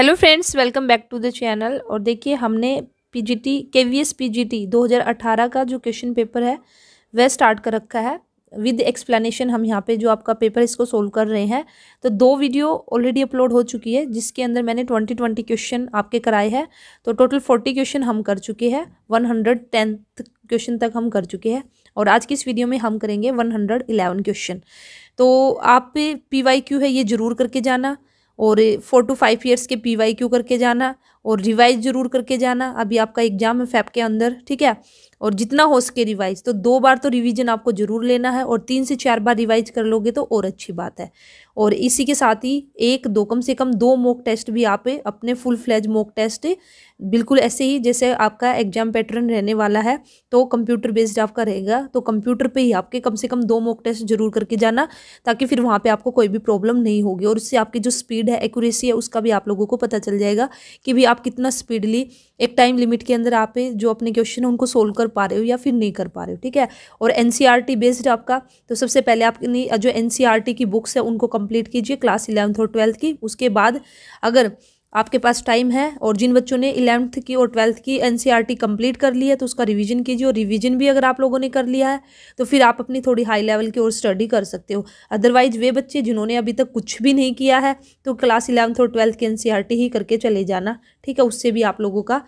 hello friends welcome back to the channel और देखिए हमने पीजीटी केवीएस पीजीटी 2018 का जो क्वेश्चन पेपर है वह स्टार्ट कर रखा है विद एक्सप्लेनेशन हम यहाँ पे जो आपका पेपर इसको सोल्व कर रहे हैं तो दो वीडियो ऑलरेडी अपलोड हो चुकी है जिसके अंदर मैंने ट्वेंटी ट्वेंटी क्वेश्चन आपके कराए हैं तो टोटल फोर्टी क्वेश्चन हम कर चुके हैं वन हंड्रेड टेंथ क्वेश्चन तक हम कर चुके हैं और आज की इस वीडियो में हम करेंगे वन हंड्रेड क्वेश्चन तो आप पी वाई है ये ज़रूर करके जाना और फोर टू फाइव ईयर्स के पी वाई करके जाना और रिवाइज ज़रूर करके जाना अभी आपका एग्जाम है फैप के अंदर ठीक है और जितना हो सके रिवाइज तो दो बार तो रिवीजन आपको ज़रूर लेना है और तीन से चार बार रिवाइज कर लोगे तो और अच्छी बात है और इसी के साथ ही एक दो कम से कम दो मॉक टेस्ट भी आप अपने फुल फ्लैज मॉक टेस्ट बिल्कुल ऐसे ही जैसे आपका एग्जाम पैटर्न रहने वाला है तो कंप्यूटर बेस्ड आपका रहेगा तो कंप्यूटर पर ही आपके कम से कम दो मॉक टेस्ट जरूर करके जाना ताकि फिर वहाँ पर आपको कोई भी प्रॉब्लम नहीं होगी और उससे आपकी जो स्पीड है एक्यूरेसी है उसका भी आप लोगों को पता चल जाएगा कि भी आप कितना स्पीडली एक टाइम लिमिट के अंदर आप जो अपने क्वेश्चन है उनको सोल्व कर पा रहे हो या फिर नहीं कर पा रहे हो ठीक है और एन बेस्ड e आपका तो सबसे पहले आप जो एन e की बुक्स है उनको कंप्लीट कीजिए क्लास इलेवंथ और ट्वेल्थ की उसके बाद अगर आपके पास टाइम है और जिन बच्चों ने इलेवंथ की और ट्वेल्थ की एनसीईआरटी कंप्लीट e कर ली है तो उसका रिवीजन कीजिए और रिवीजन भी अगर आप लोगों ने कर लिया है तो फिर आप अपनी थोड़ी हाई लेवल की ओर स्टडी कर सकते हो अदरवाइज वे बच्चे जिन्होंने अभी तक कुछ भी नहीं किया है तो क्लास इलेवंथ और ट्वेल्थ की एन e ही करके चले जाना ठीक है उससे भी आप लोगों का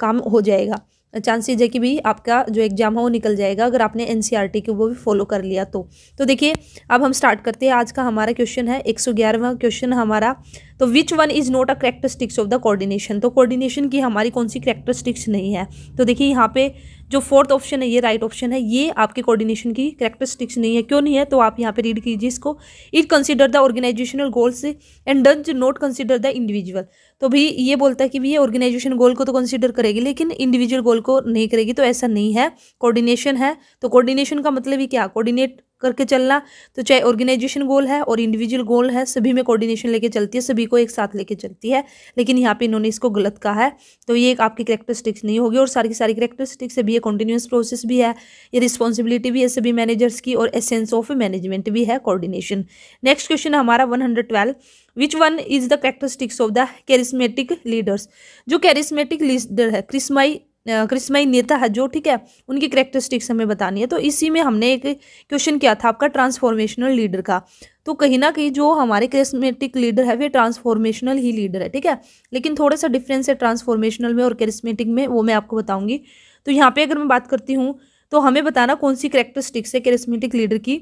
काम हो जाएगा चांसेज है कि भी आपका जो एग्ज़ाम है वो निकल जाएगा अगर आपने एन e के वो भी फॉलो कर लिया तो तो देखिए अब हम स्टार्ट करते हैं आज का हमारा क्वेश्चन है एक क्वेश्चन हमारा तो which one is not a characteristics of the coordination तो कोऑर्डिनेशन की हमारी कौन सी करेक्टरिस्टिक्स नहीं है तो देखिए यहाँ पे जो फोर्थ ऑप्शन है ये राइट right ऑप्शन है ये आपके कोऑर्डिनेशन की करेक्टरिस्टिक्स नहीं है क्यों नहीं है तो आप यहाँ पे रीड कीजिए इसको it consider the organisational goals and does not consider the individual तो भी ये बोलता है कि भैया ये ऑर्गेनाइजेशन गोल को तो कंसिडर करेगी लेकिन इंडिविजुअल गोल को नहीं करेगी तो ऐसा नहीं है कोऑर्डिनेशन है तो कोऑर्डिनेशन का मतलब ही क्या कोऑर्डिनेट करके चलना तो चाहे ऑर्गेनाइजेशन गोल है और इंडिविजुअल गोल है सभी में कोऑर्डिनेशन लेके चलती है सभी को एक साथ लेके चलती है लेकिन यहाँ पे इन्होंने इसको गलत कहा है तो ये एक आपकी करेक्टरिस्टिक्स नहीं होगी और सारी की सारी करेक्टरिस्टिक्स भी ये कॉन्टीन्यूस प्रोसेस भी है ये रिस्पॉन्सिबिलिटी भी है सभी मैनेजर्स की और एसेंस ऑफ मैनेजमेंट भी है कॉर्डिनेशन नेक्स्ट क्वेश्चन हमारा one hundred twelve which one is the characteristics of the charismatic leaders जो कैरिस्मेटिक लीडर है क्रिसमाई कृष्णमयी नेता है जो ठीक है उनकी करेक्टरिस्टिक्स हमें बतानी है तो इसी में हमने एक क्वेश्चन किया था आपका ट्रांसफॉर्मेशनल लीडर का तो कहीं ना कहीं जो हमारे करिस्मेटिक लीडर है वे ट्रांसफॉर्मेशनल ही लीडर है ठीक है लेकिन थोड़ा सा डिफरेंस है ट्रांसफॉर्मेशनल में और करिस्मेटिक में वो मैं आपको बताऊँगी तो यहाँ पर अगर मैं बात करती हूँ तो हमें बताना कौन सी करेक्टरिस्टिक्स है करिस्मेटिक लीडर की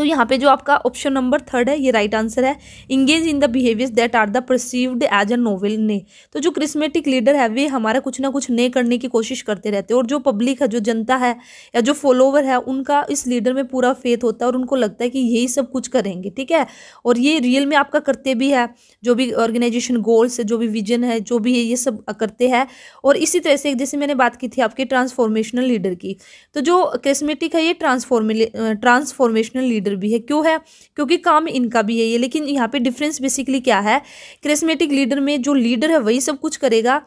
तो यहाँ पे जो आपका ऑप्शन नंबर थर्ड है ये राइट आंसर है engage in the behaviours that are the perceived as a novel ने तो जो क्रिस्मेटिक लीडर है वे हमारा कुछ ना कुछ नए करने की कोशिश करते रहते हैं और जो पब्लिक है जो जनता है या जो फॉलोवर है उनका इस लीडर में पूरा फेथ होता है और उनको लगता है कि यही सब कुछ करेंगे ठीक है और ये रियल में आपका करते भी है जो भी ऑर्गेनाइजेशन गोल्स है जो भी विजन है जो भी है ये सब करते हैं और इसी तरह से जैसे मैंने बात की थी आपके ट्रांसफॉर्मेशनल लीडर की तो जो क्रिस्मेटिक है ये ट्रांसफॉर्मे ट्रांसफॉर्मेशनल लीडर इधर भी है क्यों है क्योंकि काम इनका भी है ये लेकिन यहाँ पे डिफरेंस बेसिकली क्या है क्रिस्मेटिक लीडर में जो लीडर है वही सब कुछ करेगा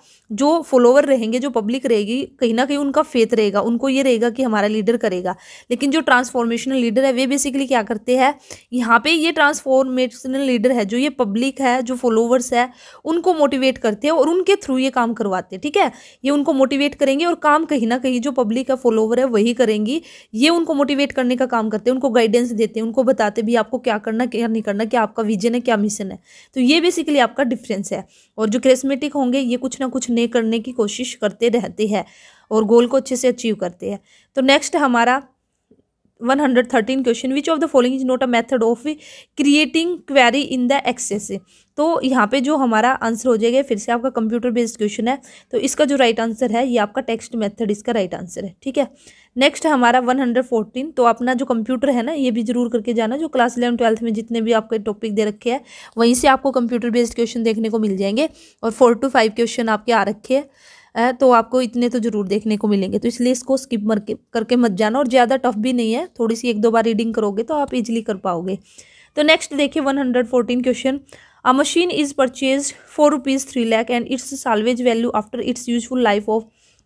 जो फॉलोवर रहेंगे जो पब्लिक रहेगी कहीं ना कहीं उनका फेथ रहेगा उनको ये रहेगा कि हमारा लीडर करेगा लेकिन जो ट्रांसफॉर्मेशनल लीडर है वे बेसिकली क्या करते हैं यहाँ पे ये ट्रांसफॉर्मेशनल लीडर है जो ये पब्लिक है जो फॉलोवर्स है उनको मोटिवेट करते हैं और उनके थ्रू ये काम करवाते हैं ठीक है ये उनको मोटिवेट करेंगे और काम कहीं ना कहीं जो पब्लिक है फॉलोवर है वही करेंगी ये उनको मोटिवेट करने का काम करते हैं उनको गाइडेंस देते हैं उनको बताते भी आपको क्या करना क्या नहीं करना क्या आपका विजन है क्या मिशन है तो ये बेसिकली आपका डिफरेंस है और जो क्रेसमेटिक होंगे ये कुछ ना कुछ नए करने की कोशिश करते रहते हैं और गोल को अच्छे से अचीव करते हैं तो नेक्स्ट हमारा one hundred thirteen question which of the following is not a method of creating query in the access तो यहाँ पे जो हमारा आंसर हो जाएगा फिर से आपका कंप्यूटर बेस्ड क्वेश्चन है तो इसका जो राइट आंसर है ये आपका टेक्स्ट मेथड इसका राइट आंसर है ठीक है नेक्स्ट है हमारा वन हंड्रेड फोर्टीन तो अपना जो कंप्यूटर है ना ये भी जरूर करके जाना जो क्लास इलेवन ट्वेल्थ में जितने भी आपके टॉपिक दे रखे हैं वहीं से आपको कंप्यूटर बेस्ड क्वेश्चन देखने को मिल जाएंगे और फोर टू फाइव क्वेश्चन आपके आ रखे हैं तो आपको इतने तो ज़रूर देखने को मिलेंगे तो इसलिए इसको स्किप मर के करके मत जाना और ज़्यादा टफ भी नहीं है थोड़ी सी एक दो बार रीडिंग करोगे तो आप इजिली कर पाओगे तो नेक्स्ट देखिए fourteen question a machine is purchase for rupees three lakh and its salvage value after its useful life of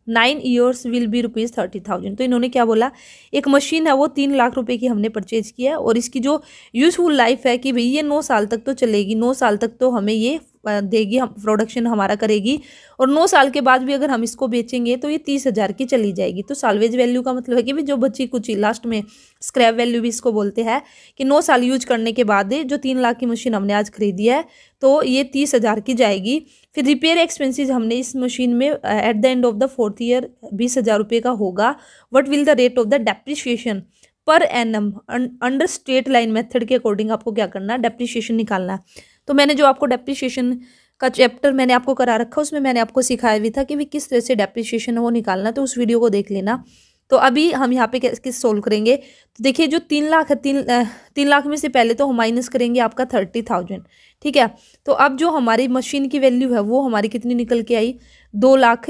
nine years will be rupees thirty thousand तो इन्होंने क्या बोला एक मशीन है वो तीन लाख रुपए की हमने परचेज किया है और इसकी जो यूज़फुल लाइफ है कि भाई ये नौ साल तक तो चलेगी नौ साल तक तो हमें ये देगी हम प्रोडक्शन हमारा करेगी और नौ साल के बाद भी अगर हम इसको बेचेंगे तो ये तीस हज़ार की चली जाएगी तो सालवेज वैल्यू का मतलब है कि भी जो बच्ची कुछ लास्ट में स्क्रैप वैल्यू भी इसको बोलते हैं कि नौ साल यूज करने के बाद जो तीन लाख की मशीन हमने आज खरीदी है तो ये तीस हज़ार की जाएगी फिर रिपेयर एक्सपेंसिज हमने इस मशीन में at the end of the fourth year बीस हज़ार रुपये का होगा what will the rate of the depreciation पर M under straight line method के अकॉर्डिंग आपको क्या करना है डेप्रिशिएशन निकालना है तो मैंने जो आपको डेप्रिशिएशन का चैप्टर मैंने आपको करा रखा उसमें मैंने आपको सिखाया भी था कि भी किस तरह से डेप्रिशिएशन वो निकालना तो उस वीडियो को देख लेना तो अभी हम यहाँ पे किस सोल्व करेंगे तो देखिए जो तीन लाख है तीन तीन लाख में से पहले तो हम माइनस करेंगे आपका थर्टी थाउजेंड ठीक है तो अब जो हमारी मशीन की वैल्यू है वो हमारी कितनी निकल के आई दो लाख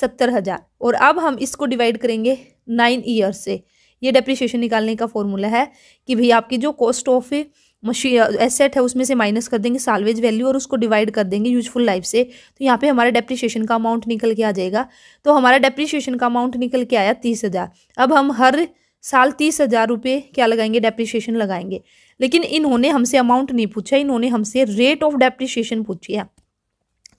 सत्तर हज़ार और अब हम इसको डिवाइड करेंगे नाइन ईयर से ये डेप्रिशिएशन निकालने का फॉर्मूला है कि भाई आपकी जो कॉस्ट ऑफ मशीन एसेट है उसमें से माइनस कर देंगे सालवेज वैल्यू और उसको डिवाइड कर देंगे यूजफुल लाइफ से तो यहाँ पे हमारा डेप्रिशिएशन का अमाउंट निकल के आ जाएगा तो हमारा डेप्रिशिएशन का अमाउंट निकल के आया तीस हज़ार अब हम हर साल तीस हज़ार रुपये क्या लगाएंगे डेप्रिशिएशन लगाएंगे लेकिन इन्होंने हमसे अमाउंट नहीं पूछा इन्होंने हमसे रेट ऑफ डेप्रिशिएशन पूछी है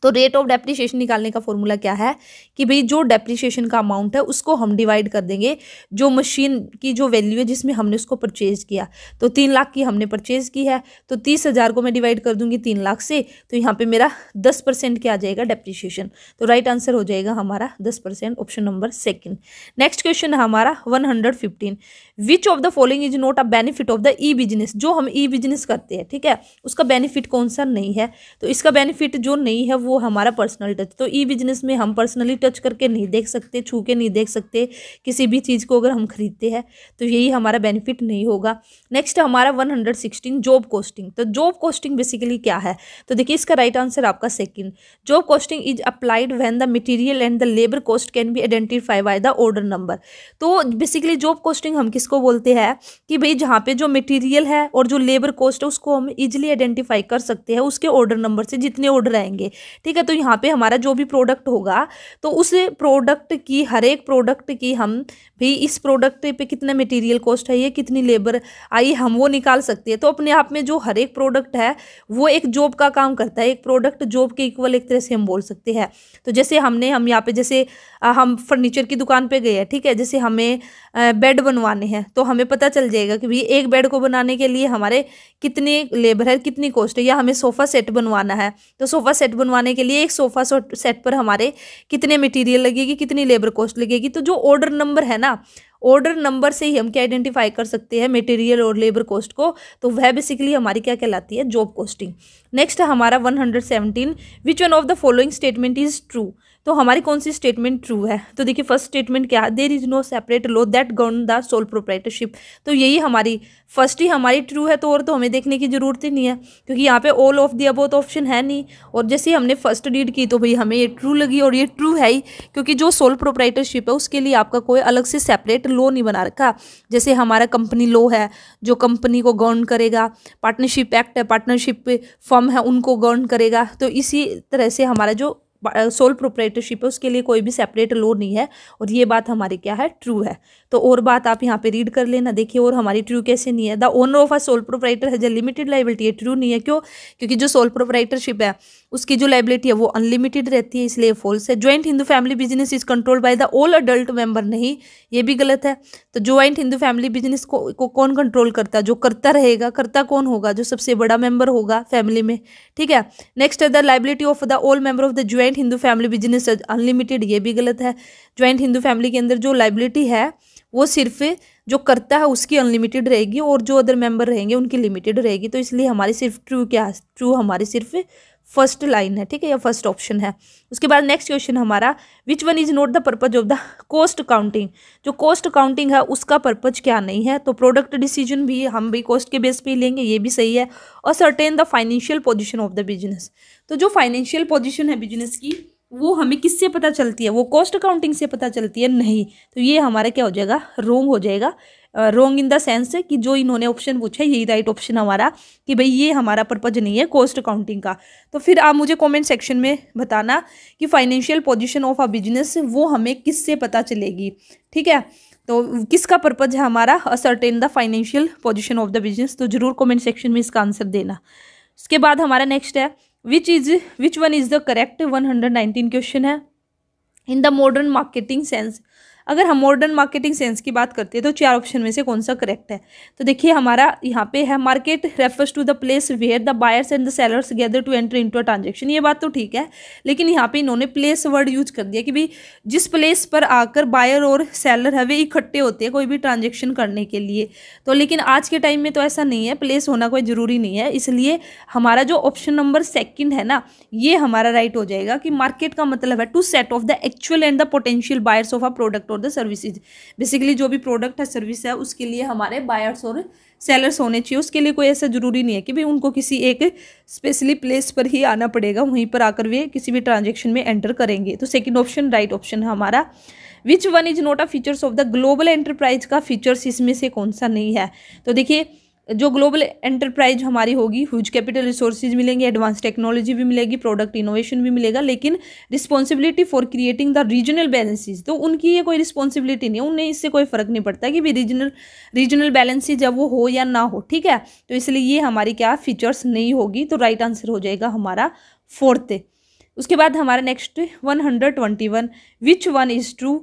तो रेट ऑफ डेप्रीशिएशन निकालने का फॉर्मूला क्या है कि भाई जो डेप्रीशिएशन का अमाउंट है उसको हम डिवाइड कर देंगे जो मशीन की जो वैल्यू है जिसमें हमने उसको परचेज़ किया तो तीन लाख की हमने परचेज़ की है तो तीस हज़ार को मैं डिवाइड कर दूंगी तीन लाख से तो यहाँ पर मेरा दस परसेंट क्या आ जाएगा डेप्रीशिएशन तो राइट आंसर हो जाएगा हमारा दस percent option number second next question है हमारा one hundred fifteen which of the following is not a benefit of the e business जो हम ई बिजनेस करते हैं ठीक है उसका बेनिफिट कौन सा नहीं है तो इसका बेनिफिट जो नहीं है वो वो हमारा पर्सनल टच तो ई बिजनेस में हम पर्सनली टच करके नहीं देख सकते छू के नहीं देख सकते किसी भी चीज़ को अगर हम खरीदते हैं तो यही हमारा बेनिफिट नहीं होगा नेक्स्ट हमारा one hundred sixteen job costing तो जॉब कोस्टिंग बेसिकली क्या है तो देखिए इसका राइट आंसर आपका second job costing is applied when the material and the labour cost can be identified by the order number तो बेसिकली जॉब कोस्टिंग हम किसको बोलते हैं कि भाई जहाँ पे जो मटेरियल है और जो लेबर कॉस्ट है उसको हम इजीली आइडेंटिफाई कर सकते हैं उसके ऑर्डर नंबर से जितने ऑर्डर आएंगे ठीक है तो यहाँ पे हमारा जो भी प्रोडक्ट होगा तो उस प्रोडक्ट की हर एक प्रोडक्ट की हम भी इस प्रोडक्ट पे कितने मटेरियल कॉस्ट है ये कितनी लेबर आई हम वो निकाल सकते हैं तो अपने आप में जो हर एक प्रोडक्ट है वो एक जॉब का काम करता है एक प्रोडक्ट जॉब के इक्वल एक तरह से हम बोल सकते हैं तो जैसे हमने हम यहाँ पे जैसे हम फर्नीचर की दुकान पे गए हैं ठीक है जैसे हमें बेड बनवाने हैं तो हमें पता चल जाएगा कि भाई एक बेड को बनाने के लिए हमारे कितने लेबर है कितनी कॉस्ट है या हमें सोफ़ा सेट बनवाना है तो सोफ़ा सेट बनवाने करने के लिए एक सोफ़ा सेट पर हमारे कितने मटेरियल लगेगी कितनी लेबर कॉस्ट लगेगी तो जो ऑर्डर नंबर है ना ऑर्डर नंबर से ही हम क्या आइडेंटिफाई कर सकते हैं मटेरियल और लेबर कॉस्ट को तो वह बेसिकली हमारी क्या कहलाती है जॉब कॉस्टिंग नेक्स्ट हमारा one hundred seventeen which one of the following statement is true तो हमारी कौन सी स्टेटमेंट ट्रू है तो देखिए फर्स्ट स्टेटमेंट क्या है there is no separate law that govern the sole proprietorship तो यही हमारी फर्स्ट ही हमारी ट्रू है तो और तो हमें देखने की ज़रूरत ही नहीं है क्योंकि यहाँ पे all of the above option है नहीं और जैसे हमने फर्स्ट रीड की तो भाई हमें ये ट्रू लगी और ये ट्रू है ही क्योंकि जो सोल प्रोप्राइटरशिप है उसके लिए आपका कोई अलग से सेपरेट लॉ नहीं बना रखा जैसे हमारा कंपनी लॉ है जो कंपनी को गवर्न करेगा पार्टनरशिप एक्ट है पार्टनरशिप फर्म है उनको गवर्न करेगा तो इसी तरह से हमारा जो सोल प्रोपरेटरशिप है उसके लिए कोई भी सेपरेट लो नहीं है और ये बात हमारी क्या है ट्रू है तो और बात आप यहाँ पे रीड कर लेना देखिए और हमारी ट्रू कैसे नहीं है the owner of a sole proprietor जो लिमिटेड लाइबिलिटी है ट्रू नहीं है क्यों क्योंकि जो सोल प्रोपराइटरशिप है उसकी जो लाइबिलिटी है वो अनलिमिटेड रहती है इसलिए फॉल्स है joint Hindu family business is controlled by the all adult member नहीं ये भी गलत है तो ज्वाइंट हिंदू फैमिली बिजनेस को, को कौन कंट्रोल करता है जो करता रहेगा करता कौन होगा जो सबसे बड़ा मेंबर होगा फैमिली में ठीक है नेक्स्ट है the liability of the all member of the joint joint Hindu family business unlimited ये भी गलत है ज्वाइंट हिंदू फैमिली के अंदर जो लाइबिलिटी है वो सिर्फ जो करता है उसकी अनलिमिटेड रहेगी और जो अदर मेंबर रहेंगे उनकी लिमिटेड रहेगी तो इसलिए हमारी सिर्फ ट्रू क्या ट्रू हमारी सिर्फ फर्स्ट लाइन है ठीक है या फर्स्ट ऑप्शन है उसके बाद नेक्स्ट क्वेश्चन हमारा which one is not the purpose of the cost counting जो कॉस्ट काउंटिंग है उसका पर्पज क्या नहीं है तो प्रोडक्ट डिसीजन भी हम भी कॉस्ट के बेस पे लेंगे ये भी सही है और certain the financial position of the business तो जो फाइनेंशियल पोजिशन है बिजनेस की वो हमें किससे पता चलती है वो कॉस्ट अकाउंटिंग से पता चलती है नहीं तो ये हमारा क्या हो जाएगा रोंग हो जाएगा रॉन्ग इन द सेंस कि जो इन्होंने ऑप्शन पूछा यही राइट ऑप्शन हमारा कि भाई ये हमारा पर्पज नहीं है कॉस्ट अकाउंटिंग का तो फिर आप मुझे कमेंट सेक्शन में बताना कि financial position of a business वो हमें किससे पता चलेगी ठीक है तो किसका पर्पज है हमारा ascertain the financial position of the business तो जरूर कॉमेंट सेक्शन में इसका आंसर देना उसके बाद हमारा नेक्स्ट है which is which one is the correct one hundred nineteen question है in the modern marketing sense अगर हम मॉडर्न मार्केटिंग सेंस की बात करते हैं तो चार ऑप्शन में से कौन सा करेक्ट है तो देखिए हमारा यहाँ पे है market refers to the place where the buyers and the sellers gather to enter into a transaction ये बात तो ठीक है लेकिन यहाँ पे इन्होंने प्लेस वर्ड यूज कर दिया कि भाई जिस प्लेस पर आकर बायर और सेलर है वे इकट्ठे होते हैं कोई भी ट्रांजेक्शन करने के लिए तो लेकिन आज के टाइम में तो ऐसा नहीं है प्लेस होना कोई ज़रूरी नहीं है इसलिए हमारा जो ऑप्शन नंबर सेकेंड है ना ये हमारा राइट हो जाएगा कि मार्केट का मतलब है to set of the actual and the potential buyers of a product product और द सर्विसेज बेसिकली जो भी प्रोडक्ट है सर्विस है उसके लिए हमारे बायर्स और सेलर्स होने चाहिए उसके लिए कोई ऐसा ज़रूरी नहीं है कि भाई उनको किसी एक स्पेशली प्लेस पर ही आना पड़ेगा वहीं पर आकर वे किसी भी ट्रांजेक्शन में एंटर करेंगे तो सेकेंड ऑप्शन राइट ऑप्शन है हमारा which one is not a features of the global enterprise का फीचर्स इसमें से कौन सा नहीं है तो देखिए जो ग्लोबल एंटरप्राइज हमारी होगी ह्यूज कैपिटल रिसोर्सेज मिलेंगे एडवांस टेक्नोलॉजी भी मिलेगी प्रोडक्ट इनोवेशन भी मिलेगा लेकिन responsibility for creating the regional balances तो उनकी ये कोई रिस्पॉन्सिबिलिटी नहीं है उन्हें इससे कोई फर्क नहीं पड़ता कि भी रीजनल रीजनल बैलेंसेज जब वो हो या ना हो ठीक है तो इसलिए ये हमारी क्या फीचर्स नहीं होगी तो राइट आंसर हो जाएगा हमारा फोर्थ उसके बाद हमारा next one hundred twenty one which one is true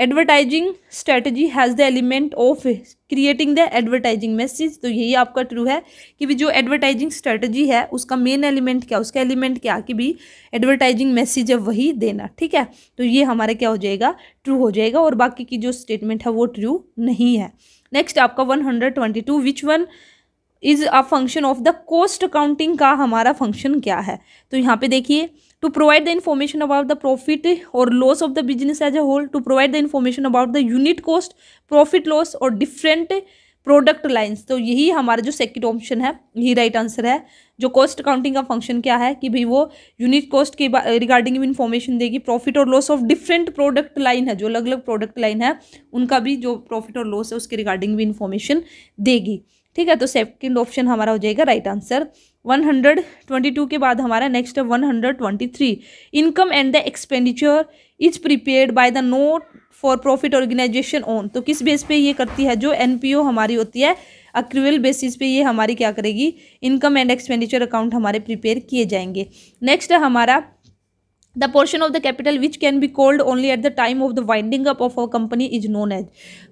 advertising strategy has the element of creating the advertising message तो यही आपका ट्रू है कि भी जो एडवर्टाइजिंग स्ट्रेटजी है उसका मेन एलिमेंट क्या उसका एलिमेंट क्या कि भी एडवर्टाइजिंग मैसेज है वही देना ठीक है तो ये हमारा क्या हो जाएगा ट्रू हो जाएगा और बाकी की जो स्टेटमेंट है वो ट्रू नहीं है नेक्स्ट आपका one hundred twenty two which one is a function of the cost accounting का हमारा फंक्शन क्या है तो यहाँ पे देखिए to provide the information about the profit और loss of the business as a whole to provide the information about the unit cost profit loss और डिफरेंट प्रोडक्ट लाइन्स तो यही हमारा जो सेकेंड ऑप्शन है यही राइट आंसर है जो कॉस्ट अकाउंटिंग का फंक्शन क्या है कि भाई वो यूनिट कॉस्ट के रिगार्डिंग भी इन्फॉर्मेशन देगी प्रॉफिट और loss of different product line है जो अलग अलग प्रोडक्ट लाइन है उनका भी जो प्रॉफिट और लॉस है उसके रिगार्डिंग भी इन्फॉर्मेशन देगी ठीक है तो सेकंड ऑप्शन हमारा हो जाएगा राइट आंसर 122 के बाद हमारा नेक्स्ट है 123 income and the expenditure is prepared by the not for profit organisation on तो किस बेस पे ये करती है जो एनपीओ हमारी होती है अक्रूवल बेसिस पे ये हमारी क्या करेगी इनकम एंड एक्सपेंडिचर अकाउंट हमारे प्रिपेयर किए जाएंगे नेक्स्ट है हमारा the portion of the capital which can be called only at the time of the winding up of a company is known as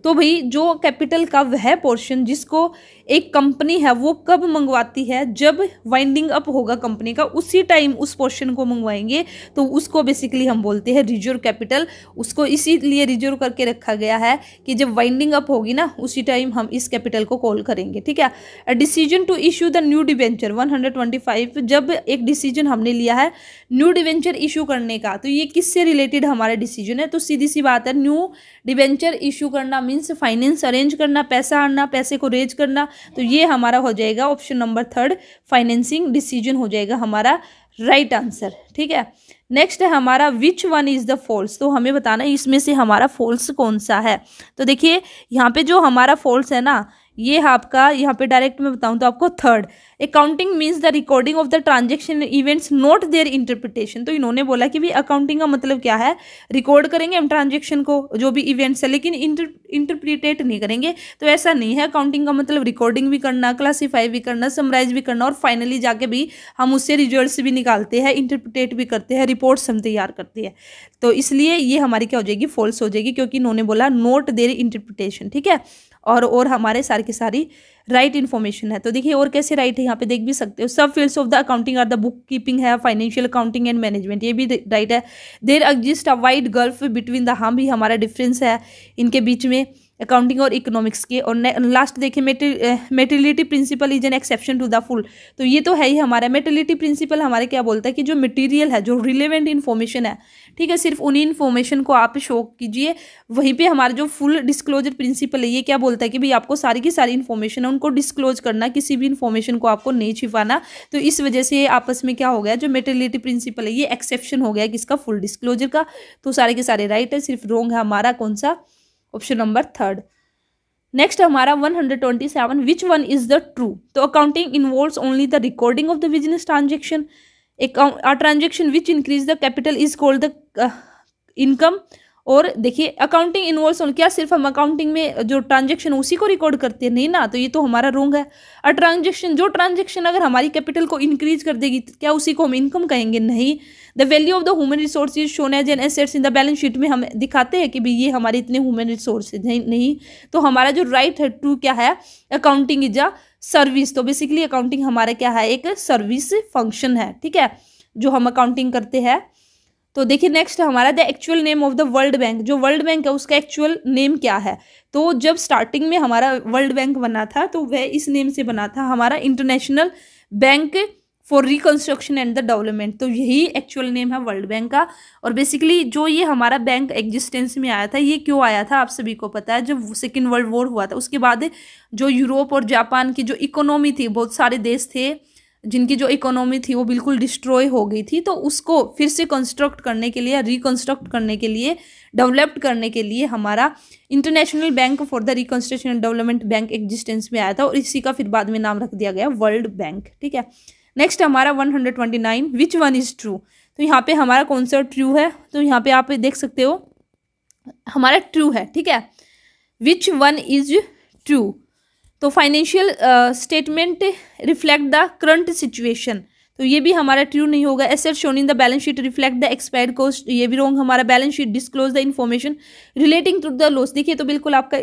तो भाई जो कैपिटल का वह पोर्शन जिसको एक कंपनी है वो कब मंगवाती है जब वाइंडिंग अप होगा कंपनी का उसी टाइम उस पोर्शन को मंगवाएंगे तो उसको बेसिकली हम बोलते हैं रिजर्व कैपिटल उसको इसीलिए रिजर्व करके रखा गया है कि जब वाइंडिंग अप होगी ना उसी टाइम हम इस कैपिटल को कॉल करेंगे ठीक है a decision to issue the new debenture 125 जब एक डिसीजन हमने लिया है न्यू डिवेंचर इशू करने का तो ये किससे रिलेटेड हमारा डिसीजन है तो सीधी सी बात है न्यू डिवेंचर इशू करना मीन्स फाइनेंस अरेंज करना पैसा आना पैसे को रेज करना तो ये हमारा हो जाएगा option number third financing decision हो जाएगा हमारा राइट right आंसर ठीक है नेक्स्ट है हमारा which one is the false तो हमें बताना है इसमें से हमारा फॉल्स कौन सा है तो देखिए यहाँ पे जो हमारा फॉल्स है ना ये है आपका यहाँ पे डायरेक्ट मैं बताऊँ तो आपको third accounting means the recording of the transaction events not their interpretation तो इन्होंने बोला कि भाई अकाउंटिंग का मतलब क्या है रिकॉर्ड करेंगे हम ट्रांजेक्शन को जो भी इवेंट्स है लेकिन इंटरप्रिटेट नहीं करेंगे तो ऐसा नहीं है अकाउंटिंग का मतलब रिकॉर्डिंग भी करना क्लासीफाई भी करना समराइज भी करना और फाइनली जाके भी हम उससे रिजल्ट भी निकालते हैं इंटरप्रिटेट भी करते हैं रिपोर्ट्स हम तैयार करते हैं तो इसलिए ये हमारी क्या हो जाएगी फॉल्स हो जाएगी क्योंकि इन्होंने बोला नोट देर इंटरप्रिटेशन ठीक है और और हमारे सारी की सारी राइट इन्फॉर्मेशन है तो देखिए और कैसे राइट है यहाँ पे देख भी सकते हो सब fields of the accounting are the book keeping है फाइनेंशियल अकाउंटिंग एंड मैनेजमेंट ये भी राइट है there exist a wide gulf between the हम भी हमारा डिफरेंस है इनके बीच में अकाउंटिंग और इकोनॉमिक्स के और लास्ट देखिए materiality principle is an exception to the full तो ये तो है ही हमारा मेटेलिटी प्रिंसिपल हमारे क्या बोलता है कि जो मटेरियल है जो रिलेवेंट इन्फॉर्मेशन है ठीक है सिर्फ उन्हीं इन्फॉर्मेशन को आप शो कीजिए वहीं पर हमारा जो फुल डिस्क्लोजर प्रिंसिपल है ये क्या बोलता है कि भाई आपको सारी की सारी इन्फॉर्मेशन है उनको डिस्क्लोज करना किसी भी इन्फॉर्मेशन को आपको नहीं छिपाना तो इस वजह से आपस में क्या हो गया जो मेटेलिटी प्रिंसिपल है ये एक्सेप्शन हो गया किसका फुल डिस्क्लोजर का तो सारे के सारे राइट है सिर्फ रोंग है हमारा कौन सा ऑप्शन नंबर थर्ड नेक्स्ट हमारा 127 which one is the true तो accounting involve only the recording of the business transaction transaction which increase the capital is called the income और देखिए अकाउंटिंग इन्वॉल्व होने क्या सिर्फ हम अकाउंटिंग में जो ट्रांजेक्शन उसी को रिकॉर्ड करते हैं नहीं ना तो ये तो हमारा रोंग है और ट्रांजेक्शन जो ट्रांजेक्शन अगर हमारी कैपिटल को इंक्रीज कर देगी तो क्या उसी को हम इनकम कहेंगे नहीं the value of the human resource shown as an assets in the balance sheet में हम दिखाते हैं कि भाई ये हमारे इतने ह्यूमन रिसोर्स नहीं तो हमारा जो राइट है टू क्या है अकाउंटिंग इज अ सर्विस तो बेसिकली अकाउंटिंग हमारा क्या है एक सर्विस फंक्शन है ठीक है जो हम अकाउंटिंग करते हैं तो देखिए नेक्स्ट हमारा the actual name of the World Bank जो वर्ल्ड बैंक है उसका एक्चुअल नेम क्या है तो जब स्टार्टिंग में हमारा वर्ल्ड बैंक बना था तो वह इस नेम से बना था हमारा International Bank for Reconstruction and the Development तो यही एक्चुअल नेम है वर्ल्ड बैंक का और बेसिकली जो ये हमारा बैंक एग्जिस्टेंस में आया था ये क्यों आया था आप सभी को पता है जब सेकेंड वर्ल्ड वॉर हुआ था उसके बाद जो यूरोप और जापान की जो इकोनॉमी थी बहुत सारे देश थे जिनकी जो इकोनॉमी थी वो बिल्कुल डिस्ट्रॉय हो गई थी तो उसको फिर से कंस्ट्रक्ट करने के लिए रिकंस्ट्रक्ट करने के लिए डेवलप्ड करने के लिए हमारा International Bank for the Reconstruction and Development bank existence में आया था और इसी का फिर बाद में नाम रख दिया गया वर्ल्ड बैंक ठीक है नेक्स्ट हमारा one which one is true तो यहाँ पे हमारा कौन सा ट्रू है तो यहाँ पे आप देख सकते हो हमारा ट्रू है ठीक है विच वन इज ट्रू तो financial statement reflect the current situation तो ये भी हमारा ट्रू नहीं होगा asset shown in the balance sheet reflect the expired cost ये भी रॉन्ग हमारा balance sheet disclose the information relating to the loss देखिए तो बिल्कुल आपका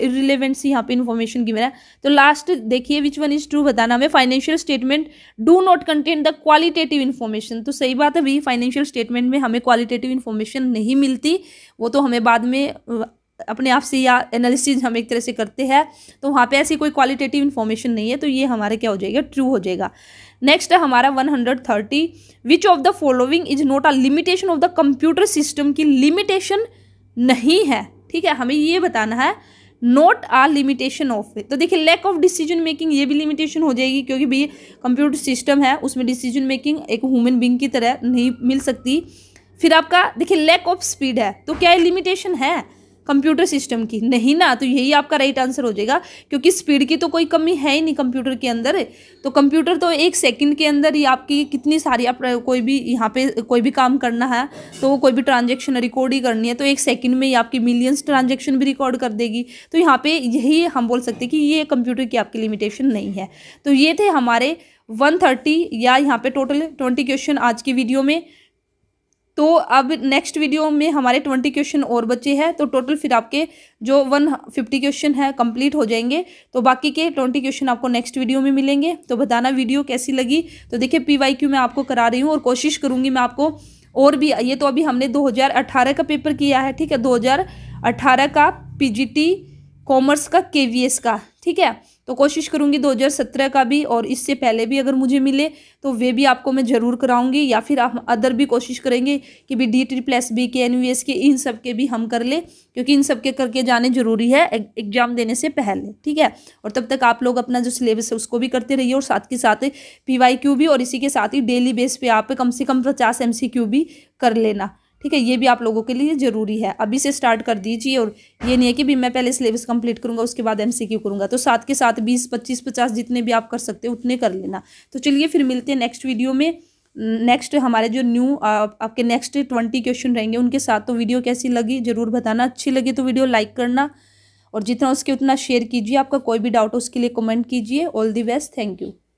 सी यहाँ पे इन्फॉर्मेशन की मेरा तो लास्ट देखिए विच वन इज ट्रू बताना हमें financial statement do not contain the qualitative information तो सही बात है भाई फाइनेंशियल स्टेटमेंट में हमें क्वालिटेटिव इन्फॉर्मेशन नहीं मिलती वो तो हमें बाद में अपने आप से या एनालिसिस हम एक तरह से करते हैं तो वहाँ पे ऐसी कोई क्वालिटेटिव इन्फॉर्मेशन नहीं है तो ये हमारे क्या हो जाएगा ट्रू हो जाएगा नेक्स्ट है हमारा 130 which of the following is not a limitation of the computer system की लिमिटेशन नहीं है ठीक है हमें ये बताना है नॉट आ लिमिटेशन ऑफ तो देखिए लैक ऑफ डिसीजन मेकिंग ये भी लिमिटेशन हो जाएगी क्योंकि भी कंप्यूटर सिस्टम है उसमें डिसीजन मेकिंग एक ह्यूमन बींग की तरह नहीं मिल सकती फिर आपका देखिए लैक ऑफ स्पीड है तो क्या ये लिमिटेशन है कंप्यूटर सिस्टम की नहीं ना तो यही आपका राइट आंसर हो जाएगा क्योंकि स्पीड की तो कोई कमी है ही नहीं कंप्यूटर के अंदर तो कंप्यूटर तो एक सेकंड के अंदर ही आपकी कितनी सारी आप कोई भी यहाँ पे कोई भी काम करना है तो कोई भी ट्रांजेक्शन रिकॉर्ड ही करनी है तो एक सेकंड में ही आपकी मिलियंस ट्रांजेक्शन भी रिकॉर्ड कर देगी तो यहाँ पे यही हम बोल सकते कि ये कंप्यूटर की आपकी लिमिटेशन नहीं है तो ये थे हमारे वन थर्टी या यहाँ पे टोटल ट्वेंटी क्वेश्चन आज की वीडियो में तो अब नेक्स्ट वीडियो में हमारे ट्वेंटी क्वेश्चन और बचे हैं तो टोटल फिर आपके जो वन फिफ्टी क्वेश्चन है कंप्लीट हो जाएंगे तो बाकी के ट्वेंटी क्वेश्चन आपको नेक्स्ट वीडियो में मिलेंगे तो बताना वीडियो कैसी लगी तो देखिए पी वाई क्यू मैं आपको करा रही हूँ और कोशिश करूँगी मैं आपको और भी ये तो अभी हमने अठारह का पेपर किया है ठीक है अठारह का टी कॉमर्स का एस का ठीक है तो कोशिश करूँगी 2017 का भी और इससे पहले भी अगर मुझे मिले तो वे भी आपको मैं ज़रूर कराऊँगी या फिर आप अदर भी कोशिश करेंगे कि भी डी टी प्लस बी के एन के इन सब के भी हम कर लें क्योंकि इन सब के करके जाने ज़रूरी है एग्ज़ाम देने से पहले ठीक है और तब तक आप लोग अपना जो सिलेबस है उसको भी करते रहिए और साथ के साथ पी भी और इसी के साथ ही डेली बेस पर आप कम से कम पचास एम भी कर लेना ठीक है ये भी आप लोगों के लिए ज़रूरी है अभी से स्टार्ट कर दीजिए और ये नहीं है कि भी मैं पहले सिलेबस कंप्लीट करूँगा उसके बाद एम करूँगा तो साथ के साथ बीस पच्चीस पचास जितने भी आप कर सकते हो उतने कर लेना तो चलिए फिर मिलते हैं नेक्स्ट वीडियो में नेक्स्ट हमारे जो न्यू आप, आपके नेक्स्ट ट्वेंटी क्वेश्चन रहेंगे उनके साथ तो वीडियो कैसी लगी ज़रूर बताना अच्छी लगी तो वीडियो लाइक करना और जितना उसके उतना शेयर कीजिए आपका कोई भी डाउट हो उसके लिए कमेंट कीजिए all the best thank you